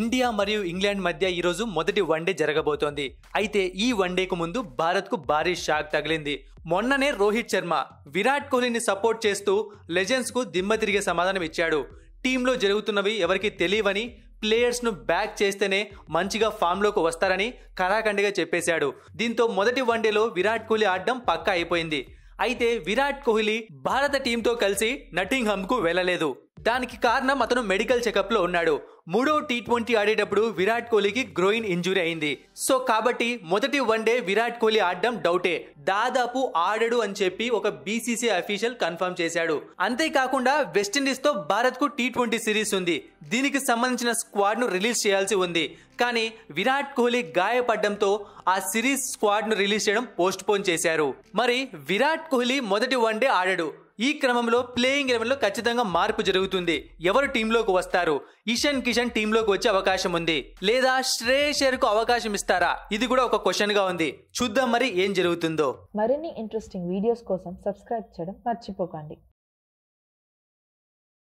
India మరియు England మధ్య ఈరోజు మొదటి వన్డే జరగబోతోంది అయితే ఈ వన్డేకు ముందు భారత్కు భారీ షాక్ తగిలింది మొన్ననే రోహిత్ శర్మ విరాట్ కోహ్లీని సపోర్ట్ చేస్తూ లెజెండ్స్కు దిమ్మ తిరిగే సమాధానం ఇచ్చాడు టీంలో జరుగుతున్నవి ఎవరికి తెలియవని ప్లేయర్స్ను బ్యాక్ చేస్తేనే మంచిగా ఫామ్లోకి వస్తారని కరాఖండిగా చెప్పేశాడు దీంతో మొదటి వన్డేలో విరాట్ కోహ్లీ ఆడడం పక్కా అయిపోయింది అయితే విరాట్ కోహ్లీ భారత టీంతో కలిసి కు వెళ్లలేదు దానికి కారణం అతను మెడికల్ చెకప్లో ఉన్నాడు మూడో టీ ట్వంటీ ఆడేటప్పుడు విరాట్ కోహ్లీకి గ్రోయిన్ ఇంజురీ అయింది సో కాబట్టి మొదటి వన్ డే విరాట్ కోహ్లీ ఆడడం డౌటే దాదాపు ఆడడు అని చెప్పి ఒక బీసీసీ అఫీషియల్ కన్ఫర్మ్ చేశాడు అంతేకాకుండా వెస్టిండీస్ తో భారత్ కు టీ ట్వంటీ సిరీస్ ఉంది దీనికి సంబంధించిన స్క్వాడ్ ను రిలీజ్ చేయాల్సి ఉంది కానీ విరాట్ కోహ్లీ గాయపడడంతో ఆ సిరీస్ స్క్వాడ్ ను రిలీజ్ చేయడం పోస్ట్ పోన్ చేశారు మరి విరాట్ కోహ్లీ మొదటి వన్ డే ఆడాడు ఈ క్రమంలో ప్లేయింగ్ ఎలెవెన్లో ఖచ్చితంగా మార్పు జరుగుతుంది ఎవరు టీంలోకి వస్తారు ఇషన్ కిషన్ టీంలోకి వచ్చే అవకాశం ఉంది లేదా శ్రేయస్ కు అవకాశం ఇస్తారా ఇది కూడా ఒక క్వశ్చన్ గా ఉంది చూద్దాం మరి ఏం జరుగుతుందో మరిన్ని ఇంట్రెస్టింగ్ వీడియోస్ కోసం సబ్స్క్రైబ్ చేయడం మర్చిపోకండి